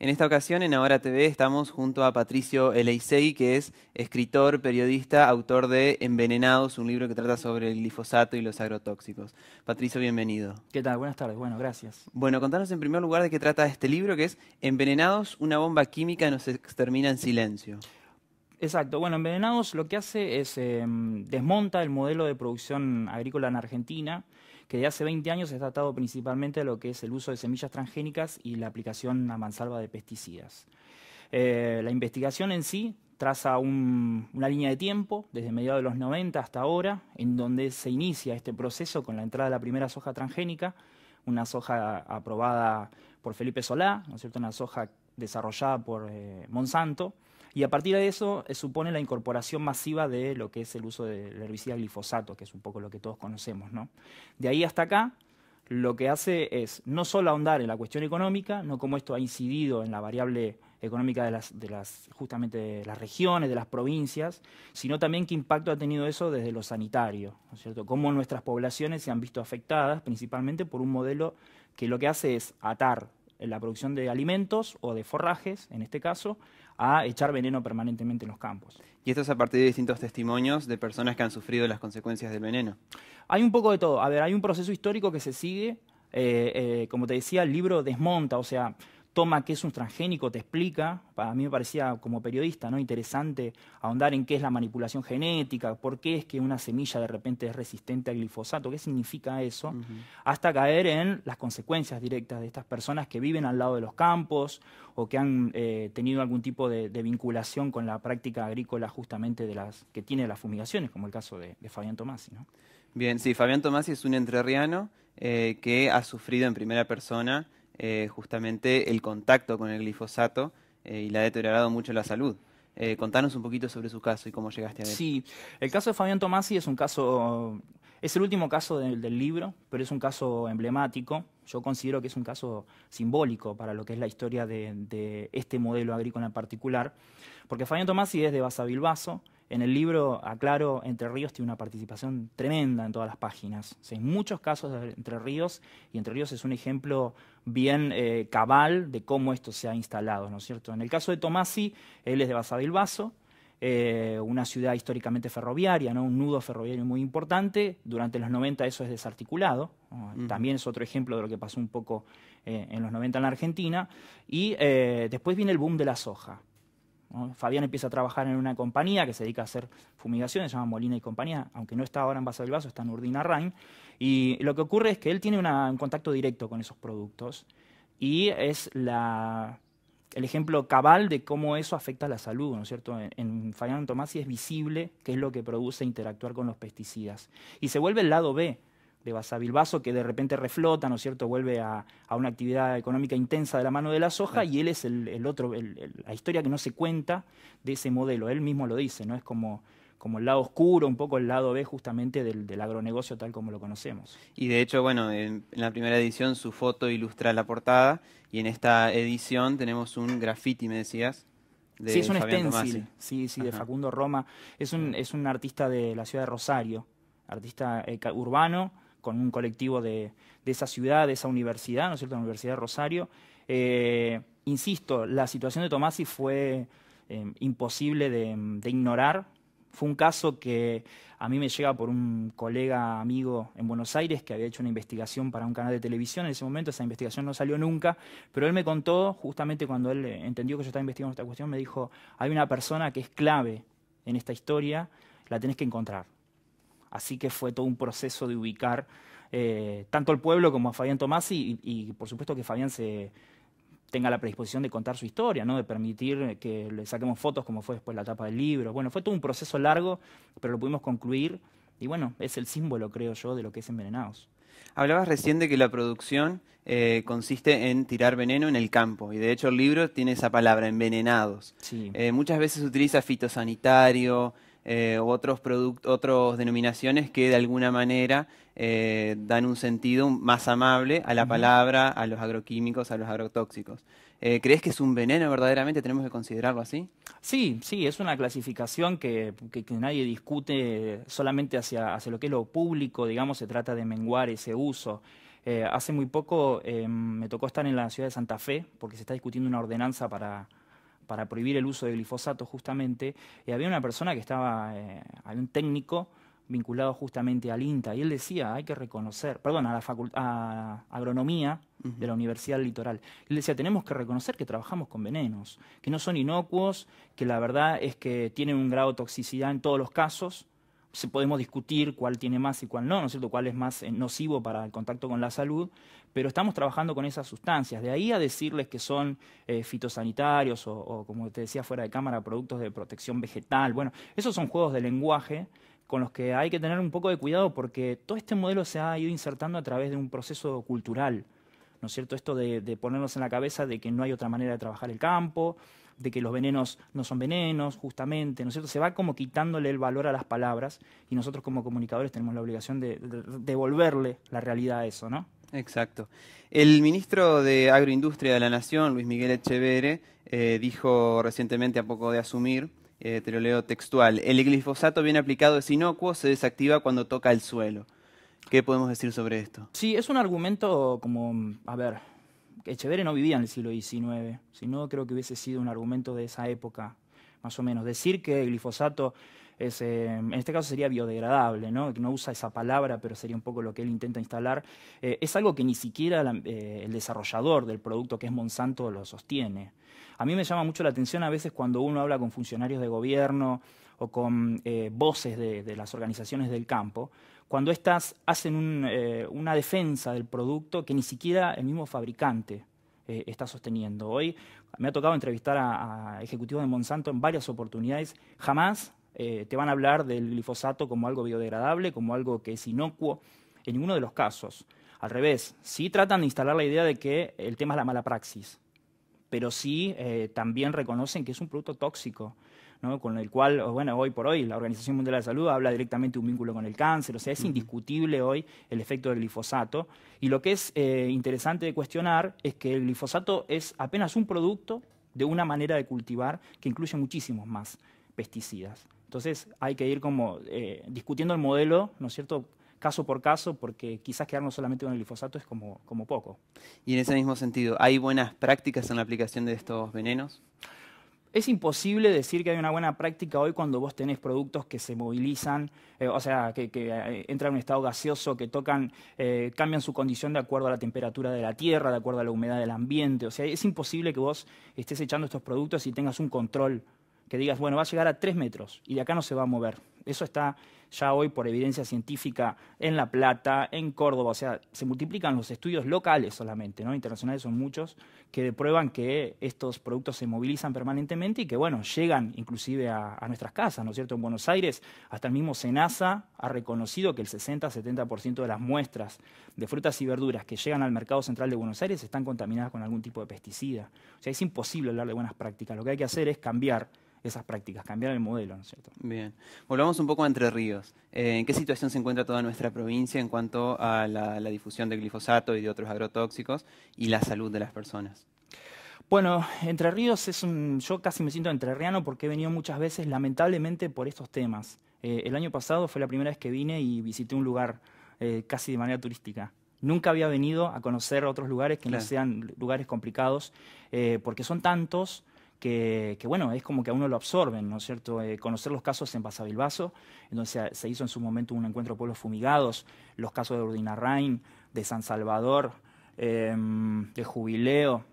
En esta ocasión en Ahora TV estamos junto a Patricio Eleisei, que es escritor, periodista, autor de Envenenados, un libro que trata sobre el glifosato y los agrotóxicos. Patricio, bienvenido. ¿Qué tal? Buenas tardes. Bueno, gracias. Bueno, contanos en primer lugar de qué trata este libro, que es Envenenados, una bomba química nos extermina en silencio. Exacto. Bueno, Envenenados lo que hace es em, desmonta el modelo de producción agrícola en Argentina que de hace 20 años se ha tratado principalmente de lo que es el uso de semillas transgénicas y la aplicación a mansalva de pesticidas. Eh, la investigación en sí traza una línea de tiempo desde mediados de los 90 hasta ahora, en donde se inicia este proceso con la entrada de la primera soja transgénica, una soja aprobada por Felipe Solá, ¿no es cierto? una soja desarrollada por eh, Monsanto, y a partir de eso eh, supone la incorporación masiva de lo que es el uso del herbicida glifosato, que es un poco lo que todos conocemos. De ahí hasta acá, lo que hace es no solo ahondar en la cuestión económica, no como esto ha incidido en la variable económica de las, justamente de las regiones, de las provincias, sino también qué impacto ha tenido eso desde lo sanitario, ¿no es cierto? Cómo nuestras poblaciones se han visto afectadas principalmente por un modelo que lo que hace es atar en la producción de alimentos o de forrajes, en este caso, a echar veneno permanentemente en los campos. ¿Y esto es a partir de distintos testimonios de personas que han sufrido las consecuencias del veneno? Hay un poco de todo. A ver, hay un proceso histórico que se sigue. Eh, eh, como te decía, el libro desmonta, o sea, toma que es un transgénico, te explica, para mí me parecía como periodista ¿no? interesante ahondar en qué es la manipulación genética, por qué es que una semilla de repente es resistente al glifosato, qué significa eso, hasta caer en las consecuencias directas de estas personas que viven al lado de los campos o que han eh, tenido algún tipo de, vinculación con la práctica agrícola justamente de las que tiene las fumigaciones, como el caso de, Fabián Tomasi. Bien, sí, Fabián Tomasi es un entrerriano eh, que ha sufrido en primera persona eh, justamente el contacto con el glifosato eh, y le ha deteriorado mucho la salud. Eh, contanos un poquito sobre su caso y cómo llegaste a él. Sí, el caso de Fabián Tomasi es un caso, es el último caso del, libro, pero es un caso emblemático. Yo considero que es un caso simbólico para lo que es la historia de, este modelo agrícola en particular, porque Fabián Tomasi es de Basavilbaso, en el libro, aclaro, Entre Ríos tiene una participación tremenda en todas las páginas. hay muchos casos de Entre Ríos y Entre Ríos es un ejemplo bien eh, cabal de cómo esto se ha instalado, ¿no es cierto? En el caso de Tomasi, él es de del eh, una ciudad históricamente ferroviaria, ¿no? un nudo ferroviario muy importante. Durante los 90 eso es desarticulado. También es otro ejemplo de lo que pasó un poco eh, en los 90 en la Argentina. Y eh, después viene el boom de la soja. Fabián empieza a trabajar en una compañía que se dedica a hacer fumigaciones, se llama Molina y Compañía, aunque no está ahora en base del Vaso, está en Urdina Rain. Y lo que ocurre es que él tiene un contacto directo con esos productos y es el ejemplo cabal de cómo eso afecta a la salud, ¿no es cierto? En, en Fabián Tomasi es visible qué es lo que produce interactuar con los pesticidas. Y se vuelve el lado B de basavilbaso que de repente reflota, ¿no es cierto?, vuelve a, una actividad económica intensa de la mano de la soja y él es el, otro, la historia que no se cuenta de ese modelo, él mismo lo dice, ¿no? Es como como el lado oscuro, un poco el lado B justamente del, del agronegocio tal como lo conocemos. Y de hecho, bueno, en, la primera edición su foto ilustra la portada y en esta edición tenemos un graffiti, me decías. De sí, es sí, sí, de Facundo Roma. Es un, es un artista de la ciudad de Rosario, artista eh, urbano, con un colectivo de, esa ciudad, de esa universidad, ¿no es cierto?, la Universidad de Rosario. Eh, insisto, la situación de Tomasi fue em, imposible de, de, ignorar. Fue un caso que a mí me llega por un colega amigo en Buenos Aires que había hecho una investigación para un canal de televisión en ese momento, esa investigación no salió nunca, pero él me contó, justamente cuando él entendió que yo estaba investigando esta cuestión, me dijo, hay una persona que es clave en esta historia, la tenés que encontrar. Así que fue todo un proceso de ubicar eh, tanto al pueblo como a Fabián Tomás y, por supuesto que Fabián se tenga la predisposición de contar su historia, ¿no? de permitir que le saquemos fotos como fue después la etapa del libro. Bueno, fue todo un proceso largo, pero lo pudimos concluir y bueno, es el símbolo, creo yo, de lo que es Envenenados. Hablabas recién de que la producción eh, consiste en tirar veneno en el campo, y de hecho el libro tiene esa palabra, envenenados. Eh, muchas veces se utiliza fitosanitario, eh, otros, otros denominaciones que de alguna manera eh, dan un sentido más amable a la palabra, a los agroquímicos, a los agrotóxicos. Eh, ¿Crees que es un veneno verdaderamente? ¿Tenemos que considerarlo así? Sí, sí, es una clasificación que, nadie discute solamente hacia, lo que es lo público, digamos, se trata de menguar ese uso. Eh, hace muy poco me tocó estar en la ciudad de Santa Fe porque se está discutiendo una ordenanza para, para prohibir el uso de glifosato justamente, y había una persona que estaba, eh, había un técnico vinculado justamente al INTA, y él decía, hay que reconocer, perdón, a la facultad agronomía de la Universidad Litoral, él decía, tenemos que reconocer que trabajamos con venenos, que no son inocuos, que la verdad es que tienen un grado de toxicidad en todos los casos, podemos discutir cuál tiene más y cuál no, ¿no es cierto? Cuál es más eh, nocivo para el contacto con la salud, pero estamos trabajando con esas sustancias. De ahí a decirles que son eh, fitosanitarios o, o, como te decía fuera de cámara, productos de protección vegetal. Bueno, esos son juegos de lenguaje con los que hay que tener un poco de cuidado porque todo este modelo se ha ido insertando a través de un proceso cultural. ¿no es cierto? Esto de, ponernos en la cabeza de que no hay otra manera de trabajar el campo, de que los venenos no son venenos, justamente, ¿no es cierto? Se va como quitándole el valor a las palabras y nosotros como comunicadores tenemos la obligación de, devolverle la realidad a eso, ¿no? Exacto. El ministro de Agroindustria de la Nación, Luis Miguel Echeverre, eh, dijo recientemente, a poco de asumir, eh, te lo leo textual, el glifosato bien aplicado es inocuo, se desactiva cuando toca el suelo. ¿Qué podemos decir sobre esto? Sí, es un argumento como, a ver, Echeverre no vivía en el siglo XIX, Si no, creo que hubiese sido un argumento de esa época, más o menos. Decir que el glifosato es, eh, en este caso sería biodegradable, ¿no? no usa esa palabra, pero sería un poco lo que él intenta instalar, eh, es algo que ni siquiera eh, el desarrollador del producto que es Monsanto lo sostiene. A mí me llama mucho la atención a veces cuando uno habla con funcionarios de gobierno o con voces de las organizaciones del campo, cuando estas hacen eh, una defensa del producto que ni siquiera el mismo fabricante eh, está sosteniendo. Hoy me ha tocado entrevistar a, ejecutivos de Monsanto en varias oportunidades, jamás eh, te van a hablar del glifosato como algo biodegradable, como algo que es inocuo, en ninguno de los casos. Al revés, sí tratan de instalar la idea de que el tema es la mala praxis, pero sí también reconocen que es un producto tóxico con el cual, bueno, hoy por hoy la Organización Mundial de la Salud habla directamente de un vínculo con el cáncer, o sea, es indiscutible hoy el efecto del glifosato. Y lo que es eh, interesante de cuestionar es que el glifosato es apenas un producto de una manera de cultivar que incluye muchísimos más pesticidas. Entonces hay que ir como eh, discutiendo el modelo, ¿no es cierto?, caso por caso, porque quizás quedarnos solamente con el glifosato es como, como poco. Y en ese mismo sentido, ¿hay buenas prácticas en la aplicación de estos venenos? es imposible decir que hay una buena práctica hoy cuando vos tenés productos que se movilizan, eh, o sea, que, eh, entran en un estado gaseoso, que tocan, eh, cambian su condición de acuerdo a la temperatura de la tierra, de acuerdo a la humedad del ambiente. O sea, es imposible que vos estés echando estos productos y tengas un control, que digas, bueno, va a llegar a 3 metros y de acá no se va a mover. Eso está ya hoy por evidencia científica en La Plata, en Córdoba, o sea, se multiplican los estudios locales solamente, ¿no? Internacionales son muchos, que prueban que estos productos se movilizan permanentemente y que, bueno, llegan inclusive a, nuestras casas, ¿no es cierto? En Buenos Aires, hasta el mismo SENASA ha reconocido que el 60-70% de las muestras de frutas y verduras que llegan al mercado central de Buenos Aires están contaminadas con algún tipo de pesticida. O sea, es imposible hablar de buenas prácticas. Lo que hay que hacer es cambiar esas prácticas, cambiar el modelo, ¿no es cierto? Bien. Volvamos un poco a Entre Ríos. Eh, ¿En qué situación se encuentra toda nuestra provincia en cuanto a la, difusión de glifosato y de otros agrotóxicos y la salud de las personas? Bueno, Entre Ríos es un... Yo casi me siento entrerriano porque he venido muchas veces, lamentablemente, por estos temas. Eh, el año pasado fue la primera vez que vine y visité un lugar eh, casi de manera turística. Nunca había venido a conocer otros lugares que no sean lugares complicados, porque son tantos que, bueno, es como que a uno lo absorben, ¿no es cierto? Eh, conocer los casos en en donde se hizo en su momento un encuentro de pueblos fumigados, los casos de Urdinarrain, de San Salvador, em, de Jubileo,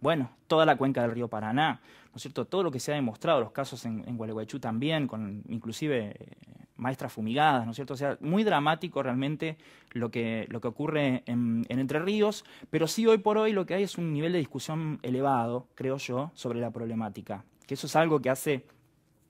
bueno, toda la cuenca del río Paraná, ¿no es cierto? Todo lo que se ha demostrado, los casos en, en Gualeguaychú también, con, inclusive maestras fumigadas, ¿no es cierto? O sea, muy dramático realmente lo que, lo que ocurre en, en, Entre Ríos, pero sí hoy por hoy lo que hay es un nivel de discusión elevado, creo yo, sobre la problemática, que eso es algo que hace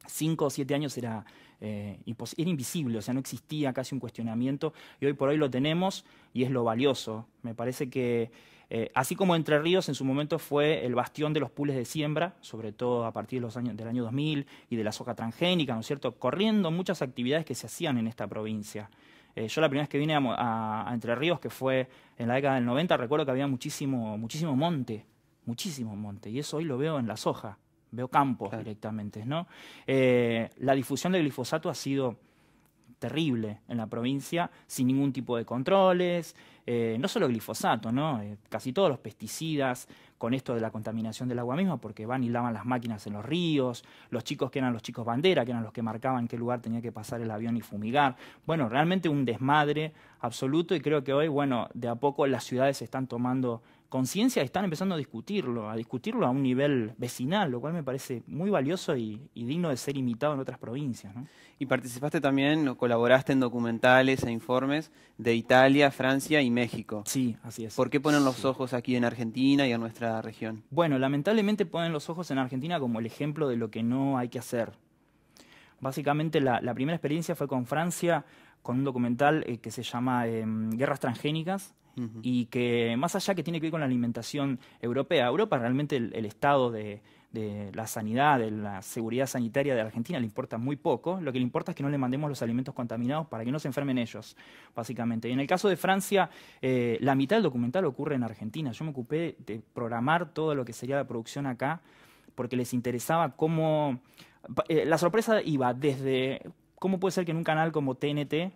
cinco o siete años era, eh, era invisible, o sea, no existía casi un cuestionamiento y hoy por hoy lo tenemos y es lo valioso. Me parece que, eh, así como Entre Ríos en su momento fue el bastión de los pules de siembra, sobre todo a partir de los años, del año 2000 y de la soja transgénica, ¿no es cierto?, corriendo muchas actividades que se hacían en esta provincia. Eh, yo la primera vez que vine a, Entre Ríos, que fue en la década del 90, recuerdo que había muchísimo, muchísimo monte, muchísimo monte, y eso hoy lo veo en la soja veo campos directamente, ¿no? Eh, la difusión del glifosato ha sido terrible en la provincia, sin ningún tipo de controles, eh, no solo glifosato, ¿no? Eh, casi todos los pesticidas, con esto de la contaminación del agua misma, porque van y lavan las máquinas en los ríos, los chicos que eran los chicos bandera, que eran los que marcaban qué lugar tenía que pasar el avión y fumigar. Bueno, realmente un desmadre absoluto y creo que hoy, bueno, de a poco las ciudades se están tomando conciencia están empezando a discutirlo, a discutirlo a un nivel vecinal, lo cual me parece muy valioso y, digno de ser imitado en otras provincias. Y participaste también o colaboraste en documentales e informes de Italia, Francia y México. Sí, así es. ¿Por qué ponen los ojos aquí en Argentina y en nuestra región? Bueno, lamentablemente ponen los ojos en Argentina como el ejemplo de lo que no hay que hacer. Básicamente la, primera experiencia fue con Francia, con un documental eh, que se llama em, Guerras Transgénicas, y que más allá que tiene que ver con la alimentación europea, Europa realmente el, estado de, la sanidad, de la seguridad sanitaria de Argentina le importa muy poco. Lo que le importa es que no le mandemos los alimentos contaminados para que no se enfermen ellos, básicamente. Y en el caso de Francia, eh, la mitad del documental ocurre en Argentina. Yo me ocupé de programar todo lo que sería la producción acá, porque les interesaba cómo... Eh, la sorpresa iba desde cómo puede ser que en un canal como TNT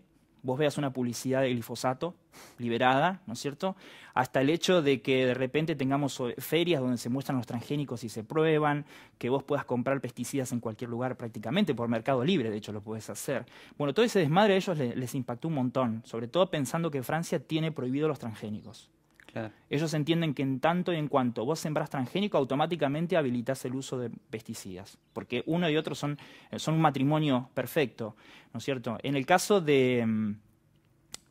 vos veas una publicidad de glifosato liberada, ¿no es cierto? Hasta el hecho de que de repente tengamos eh, ferias donde se muestran los transgénicos y se prueban, que vos puedas comprar pesticidas en cualquier lugar prácticamente, por mercado libre, de hecho, lo puedes hacer. Bueno, todo ese desmadre a ellos les, les impactó un montón, sobre todo pensando que Francia tiene prohibido los transgénicos. Ellos entienden que en tanto y en cuanto vos sembrás transgénico, automáticamente habilitas el uso de pesticidas, porque uno y otro son, son un matrimonio perfecto, ¿no es cierto? En el caso de mm,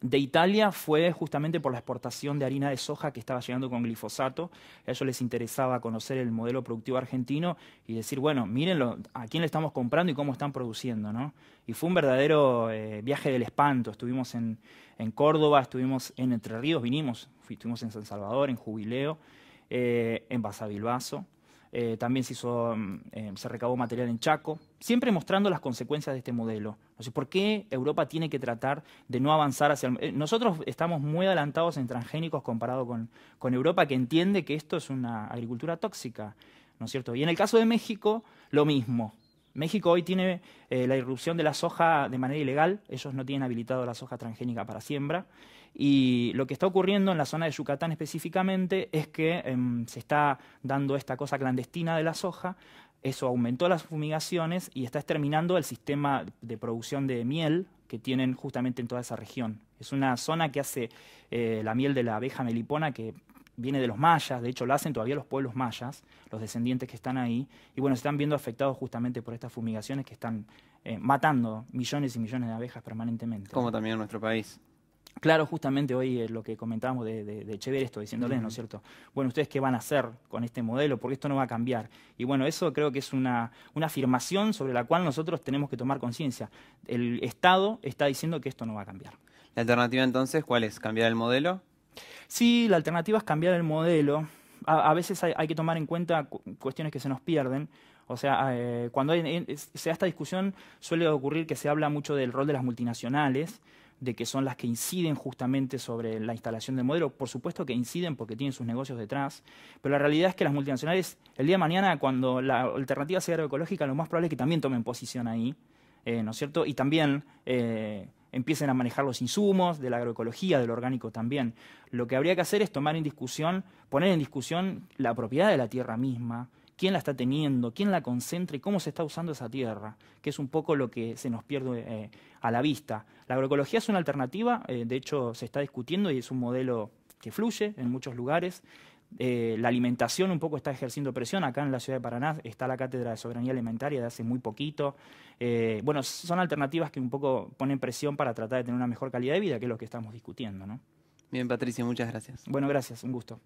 de Italia fue justamente por la exportación de harina de soja que estaba llegando con glifosato. A ellos les interesaba conocer el modelo productivo argentino y decir, bueno, mírenlo, a quién le estamos comprando y cómo están produciendo, ¿no? Y fue un verdadero eh, viaje del espanto. Estuvimos en, Córdoba, estuvimos en Entre Ríos, vinimos, estuvimos en San Salvador, en Jubileo, eh, en Basavilbaso. Eh, también mm, eh, se, recabó material en Chaco, siempre mostrando las consecuencias de este modelo. ¿Por qué Europa tiene que tratar de no avanzar hacia el... Eh, nosotros estamos muy adelantados en transgénicos comparado con, Europa, que entiende que esto es una agricultura tóxica, ¿no es cierto? Y en el caso de México, lo mismo. México hoy tiene la irrupción de la soja de manera ilegal, ellos no tienen habilitado la soja transgénica para siembra, y lo que está ocurriendo en la zona de Yucatán específicamente es que em, se está dando esta cosa clandestina de la soja, eso aumentó las fumigaciones y está exterminando el sistema de producción de miel que tienen justamente en toda esa región. Es una zona que hace eh, la miel de la abeja melipona que viene de los mayas, de hecho la hacen todavía los pueblos mayas, los descendientes que están ahí, y bueno, se están viendo afectados justamente por estas fumigaciones que están eh, matando millones y millones de abejas permanentemente. Como también en nuestro país. Claro, justamente hoy eh, lo que comentábamos de, de, esto diciéndoles, ¿no es cierto? Bueno, ¿ustedes qué van a hacer con este modelo? Porque esto no va a cambiar. Y bueno, eso creo que es una, afirmación sobre la cual nosotros tenemos que tomar conciencia. El Estado está diciendo que esto no va a cambiar. ¿La alternativa entonces cuál es? ¿Cambiar el modelo? Sí, la alternativa es cambiar el modelo. A, veces hay, que tomar en cuenta cuestiones que se nos pierden. O sea, eh, cuando hay, se da esta discusión suele ocurrir que se habla mucho del rol de las multinacionales de que son las que inciden justamente sobre la instalación del modelo. Por supuesto que inciden porque tienen sus negocios detrás, pero la realidad es que las multinacionales, el día de mañana, cuando la alternativa sea agroecológica, lo más probable es que también tomen posición ahí, eh, ¿no es cierto? Y también eh, empiecen a manejar los insumos de la agroecología, del orgánico también. Lo que habría que hacer es tomar en discusión, poner en discusión la propiedad de la tierra misma, quién la está teniendo, quién la concentra y cómo se está usando esa tierra, que es un poco lo que se nos pierde eh, a la vista. La agroecología es una alternativa, eh, de hecho se está discutiendo y es un modelo que fluye en muchos lugares. Eh, la alimentación un poco está ejerciendo presión. Acá en la ciudad de Paraná está la Cátedra de Soberanía Alimentaria de hace muy poquito. bueno, son alternativas que un poco ponen presión para tratar de tener una mejor calidad de vida, que es lo que estamos discutiendo. Bien, Patricia, muchas gracias. Bueno, gracias, un gusto.